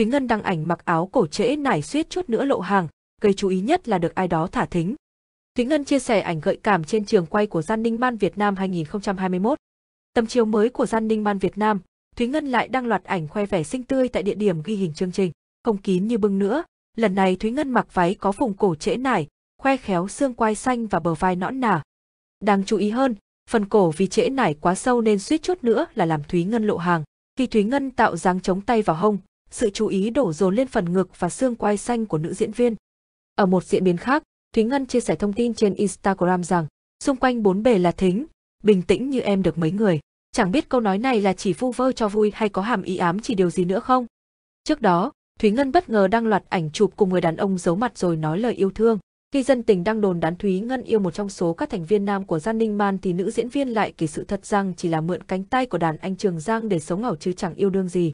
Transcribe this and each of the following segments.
Thúy Ngân đăng ảnh mặc áo cổ trễ nải suýt chút nữa lộ hàng, gây chú ý nhất là được ai đó thả thính. Thúy Ngân chia sẻ ảnh gợi cảm trên trường quay của Gian Ninh Man Việt Nam 2021. Tầm chiếu mới của Gian Ninh Man Việt Nam, Thúy Ngân lại đăng loạt ảnh khoe vẻ xinh tươi tại địa điểm ghi hình chương trình. Không kín như bưng nữa, lần này Thúy Ngân mặc váy có vùng cổ trễ nải, khoe khéo xương quai xanh và bờ vai nõn nà. Đáng chú ý hơn, phần cổ vì trễ nải quá sâu nên suýt chút nữa là làm Thúy Ngân lộ hàng. Khi Thúy Ngân tạo dáng chống tay vào hông, sự chú ý đổ dồn lên phần ngực và xương quai xanh của nữ diễn viên. Ở một diễn biến khác, Thúy Ngân chia sẻ thông tin trên Instagram rằng, xung quanh bốn bề là thính, bình tĩnh như em được mấy người. Chẳng biết câu nói này là chỉ vu vơ cho vui hay có hàm ý ám chỉ điều gì nữa không? Trước đó, Thúy Ngân bất ngờ đăng loạt ảnh chụp cùng người đàn ông giấu mặt rồi nói lời yêu thương. Khi dân tình đang đồn đoán Thúy Ngân yêu một trong số các thành viên nam của Giang Ninh Man thì nữ diễn viên lại kể sự thật rằng chỉ là mượn cánh tay của đàn anh Trường Giang để sống ảo chứ chẳng yêu đương gì.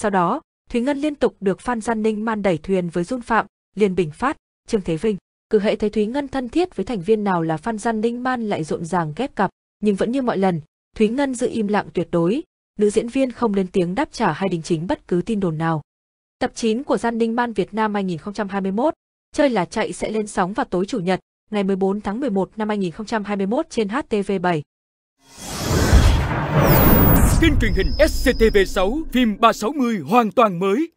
Sau đó, Thúy Ngân liên tục được Phan Gian Ninh man đẩy thuyền với Dung Phạm, Liên Bình Phát, Trương Thế Vinh. Cứ hệ thấy Thúy Ngân thân thiết với thành viên nào là Phan Gian Ninh man lại rộn ràng ghép cặp, nhưng vẫn như mọi lần, Thúy Ngân giữ im lặng tuyệt đối, nữ diễn viên không lên tiếng đáp trả hay đính chính bất cứ tin đồn nào. Tập 9 của Gian Ninh Man Việt Nam 2021, chơi là chạy sẽ lên sóng vào tối chủ nhật, ngày 14 tháng 11 năm 2021 trên HTV7. Kênh truyền hình SCTV6, phim 360 hoàn toàn mới